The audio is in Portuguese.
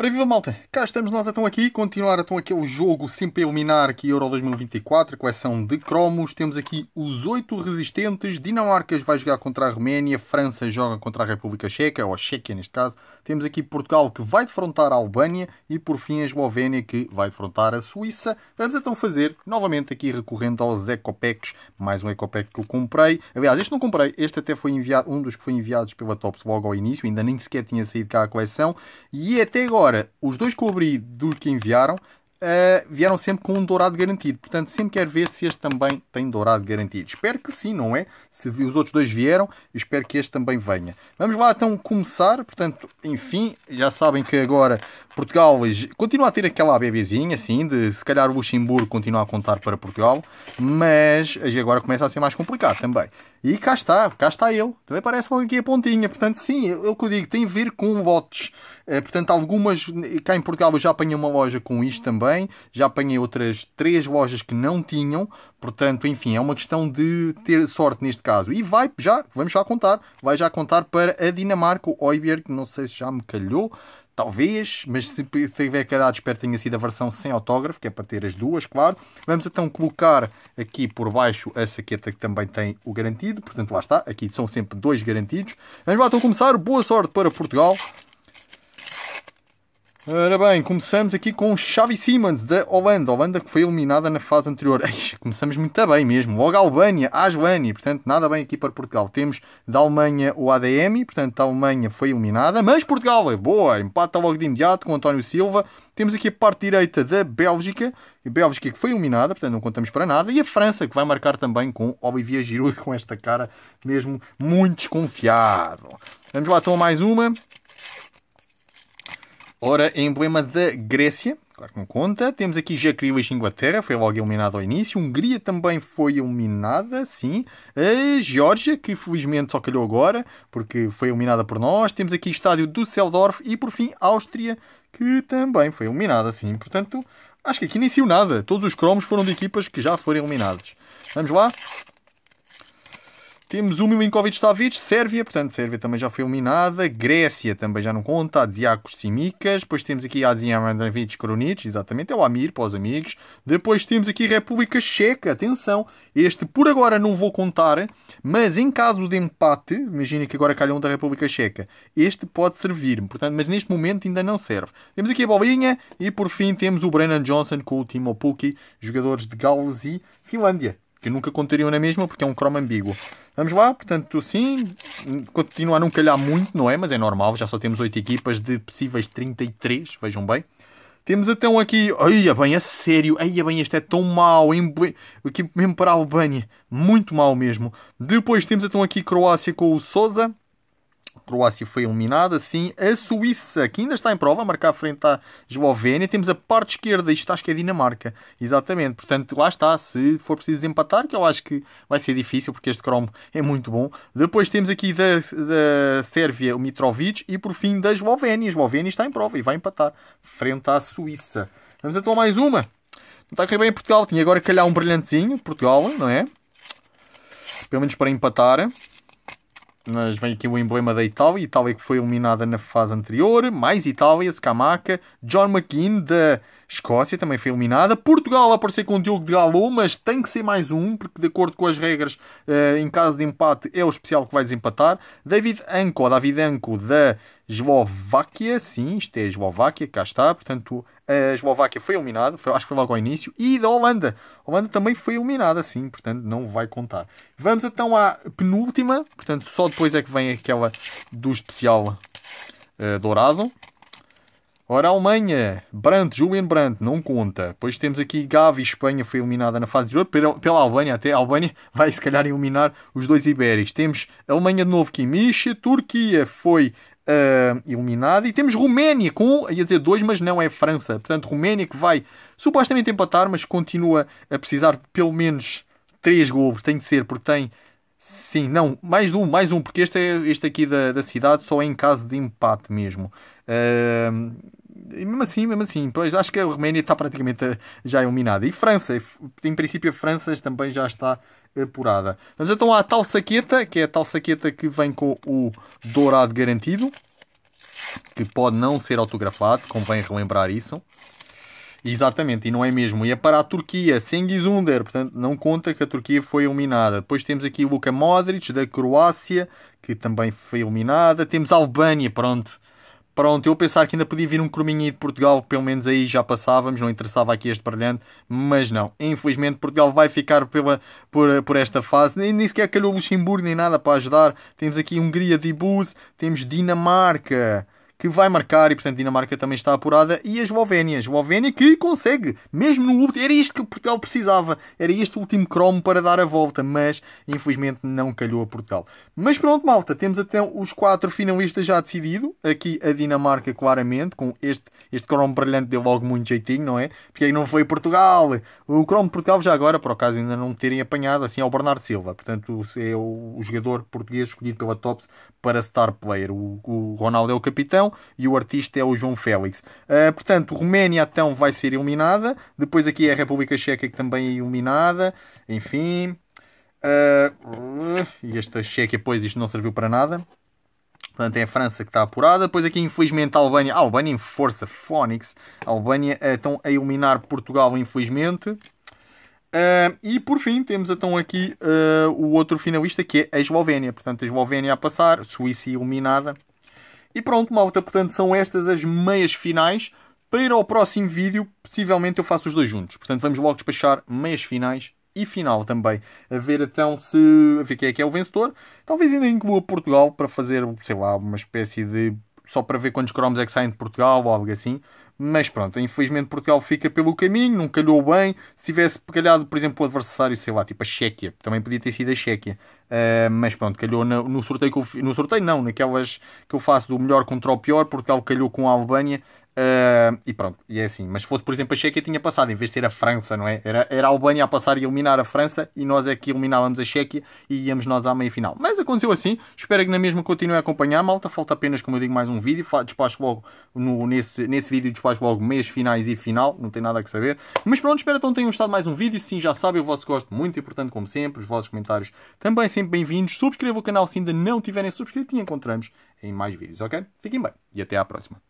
Ora viva malta, cá estamos nós então aqui, continuar então aquele jogo sempre a eliminar aqui Euro 2024, coleção de cromos, temos aqui os oito resistentes, Dinamarcas vai jogar contra a Roménia, França joga contra a República Checa, ou a Checa neste caso, temos aqui Portugal que vai defrontar a Albânia e por fim a Eslovénia que vai defrontar a Suíça. Vamos então fazer, novamente aqui recorrendo aos Packs, mais um Pack que eu comprei, aliás este não comprei, este até foi enviado, um dos que foi enviados pela Tops logo ao início, ainda nem sequer tinha saído cá a coleção, e até agora Agora, os dois que eu abri que enviaram uh, vieram sempre com um dourado garantido. Portanto, sempre quero ver se este também tem dourado garantido. Espero que sim, não é? Se os outros dois vieram, espero que este também venha. Vamos lá então começar. Portanto, enfim, já sabem que agora Portugal continua a ter aquela bebezinha, assim, de se calhar o Luxemburgo continua a contar para Portugal, mas agora começa a ser mais complicado também. E cá está, cá está ele. Também parece logo aqui a pontinha. Portanto, sim, é o que eu digo, tem a ver com votos É, portanto, algumas. Cá em Portugal eu já apanhei uma loja com isto também. Já apanhei outras três lojas que não tinham. Portanto, enfim, é uma questão de ter sorte neste caso. E vai já, vamos já contar. Vai já contar para a Dinamarca, o Oiberg, não sei se já me calhou. Talvez, mas se tiver que dar espero tenha sido a versão sem autógrafo, que é para ter as duas, claro. Vamos então colocar aqui por baixo a saqueta que também tem o garantido. Portanto, lá está. Aqui são sempre dois garantidos. Vamos lá, então começar. Boa sorte para Portugal. Ora bem, começamos aqui com Xavi Simons da Holanda. Holanda que foi eliminada na fase anterior. começamos muito bem mesmo. Logo a Albânia, a Joânia. Portanto, nada bem aqui para Portugal. Temos da Alemanha o ADM. Portanto, a Alemanha foi eliminada. Mas Portugal é boa. Empata logo de imediato com António Silva. Temos aqui a parte direita da Bélgica. A Bélgica que foi eliminada, portanto não contamos para nada. E a França que vai marcar também com Olivier Giroud com esta cara mesmo muito desconfiado. Vamos lá então mais uma. Ora, emblema da Grécia, claro que não conta. Temos aqui Jacrilas Inglaterra, foi logo eliminado ao início. Hungria também foi eliminada, sim. A Geórgia, que felizmente só calhou agora, porque foi eliminada por nós. Temos aqui estádio Düsseldorf e, por fim, Áustria, que também foi eliminada, sim. Portanto, acho que aqui nem saiu nada. Todos os cromos foram de equipas que já foram eliminadas. Vamos lá? Temos o Milinkovic Savic, Sérvia, portanto, Sérvia também já foi eliminada. Grécia também já não conta, Adziakos Simicas. Depois temos aqui Adziamandravic Kronic, exatamente, é o Amir para os amigos. Depois temos aqui República Checa, atenção, este por agora não vou contar, mas em caso de empate, imagina que agora calhou um da República Checa, este pode servir-me, portanto, mas neste momento ainda não serve. Temos aqui a bolinha e por fim temos o Brennan Johnson com o Timo Pukki, jogadores de Gales e Finlândia que nunca contariam na mesma porque é um croma ambíguo. Vamos lá, portanto, sim, continua a não calhar muito, não é? Mas é normal, já só temos 8 equipas de possíveis 33, vejam bem. Temos então aqui, ai bem, a sério, ai bem, este é tão mau, aqui mesmo para a Albânia, muito mau mesmo. Depois temos então aqui Croácia com o Sousa, Croácia foi eliminada. Assim, a Suíça, que ainda está em prova, a marcar frente à Eslovénia. Temos a parte esquerda, isto acho que é a Dinamarca. Exatamente, portanto, lá está. Se for preciso empatar, que eu acho que vai ser difícil, porque este cromo é muito bom. Depois temos aqui da, da Sérvia o Mitrovic e por fim da Eslovénia. A Eslovénia está em prova e vai empatar frente à Suíça. Vamos então mais uma. Não está a bem em Portugal. Tinha agora calhar um brilhantezinho, Portugal, não é? Pelo menos para empatar mas vem aqui o emblema da Itália. Itália que foi eliminada na fase anterior. Mais Itália, Scamaca, John McKean da Escócia também foi eliminada. Portugal apareceu com o Diogo de Galo, mas tem que ser mais um, porque de acordo com as regras, eh, em caso de empate, é o especial que vai desempatar. David Anko, David Anko da Eslováquia, sim, isto é a Eslováquia, cá está, portanto a Eslováquia foi eliminada, foi, acho que foi logo ao início, e da Holanda. A Holanda também foi eliminada, sim, portanto não vai contar. Vamos então à penúltima, portanto só depois é que vem aquela do especial uh, dourado. Ora, Alemanha, Brandt, Julian Brandt, não conta. Depois temos aqui Gavi, Espanha foi eliminada na fase de jogo pela Albânia, até a Albânia vai se calhar eliminar os dois ibéricos. Temos Alemanha de novo, Kimmich, Turquia foi uh, eliminada e temos Roménia com, ia dizer dois, mas não é França. Portanto, Roménia que vai supostamente empatar, mas continua a precisar de pelo menos três gols, tem de ser, porque tem Sim, não, mais um, mais um, porque este, é, este aqui da, da cidade só é em caso de empate mesmo. Uh, e mesmo assim, mesmo assim, pois acho que a Roménia está praticamente eh, já eliminada. E França, eh, em princípio, a França também já está apurada. Vamos então à tal saqueta, que é a tal saqueta que vem com o dourado garantido, que pode não ser autografado, convém relembrar isso. Exatamente, e não é mesmo. E é para a Turquia, Sengizunder, portanto, não conta que a Turquia foi eliminada. Depois temos aqui Luka Modric, da Croácia, que também foi eliminada. Temos a Albânia, pronto Pronto, eu pensar que ainda podia vir um crominho de Portugal, pelo menos aí já passávamos, não interessava aqui este brilhante, mas não. Infelizmente Portugal vai ficar pela, por, por esta fase, nem, nem sequer calhou Luxemburgo nem nada para ajudar. Temos aqui Hungria de Bus, temos Dinamarca, que vai marcar e, portanto, Dinamarca também está apurada. E a Eslovénia, a Eslovénia que consegue, mesmo no último, era isto que Portugal precisava, era este último cromo para dar a volta, mas infelizmente não calhou a Portugal. Mas pronto, malta, temos até os quatro finalistas já decidido. Aqui a Dinamarca, claramente, com este, este cromo brilhante deu logo muito jeitinho, não é? Porque aí não foi Portugal. O cromo de Portugal já agora, por acaso ainda não terem apanhado, assim é o Bernardo Silva. Portanto, é o, jogador português escolhido pela Tops para star player. O, o Ronaldo é o capitão final e o artista é o João Félix. Uh, portanto, Roménia então vai ser eliminada, depois aqui é a República Checa que também é eliminada, enfim. Uh, e esta Checa pois, isto não serviu para nada. Portanto, é a França que está apurada. Depois aqui, infelizmente, a Albânia. A Albânia em força, Fónix. A Albânia uh, estão a eliminar Portugal, infelizmente. Uh, e por fim temos então aqui uh, o outro finalista que é a Eslovénia. Portanto, a Eslovénia a passar, Suíça eliminada. E pronto, malta, portanto são estas as meias finais. Para o próximo vídeo, possivelmente eu faço os dois juntos. Portanto, vamos logo despachar meias finais e final também. A ver então se. A ver quem é que é o vencedor. Talvez ainda inclua Portugal para fazer, sei lá, uma espécie de. Só para ver quantos cromos é que saem de Portugal ou algo assim. Mas pronto, infelizmente Portugal fica pelo caminho, não calhou bem. Se tivesse calhado, por exemplo, o adversário, sei lá, tipo a Chequia, também podia ter sido a Chequia. Uh, mas pronto, calhou no, no sorteio que eu, No sorteio não, naquelas que eu faço do melhor contra o pior, Portugal calhou com a Albânia Uh, e pronto, e é assim. Mas se fosse, por exemplo, a Chequia tinha passado, em vez de ser a França, não é? Era, era a Albânia a passar e eliminar a França e nós é que eliminávamos a Chequia e íamos nós à meia final. Mas aconteceu assim, espero que na mesma continue a acompanhar, malta. Falta apenas, como eu digo, mais um vídeo. Despacho logo no, nesse, nesse vídeo, despacho logo meias finais e final, não tem nada a que saber. Mas pronto, espero então tenham gostado mais um vídeo. Sim, já sabem, o vosso gosto muito importante, como sempre. Os vossos comentários também sempre bem-vindos. Subscreva o canal se ainda não tiverem subscrito e encontramos em mais vídeos, ok? Fiquem bem e até à próxima.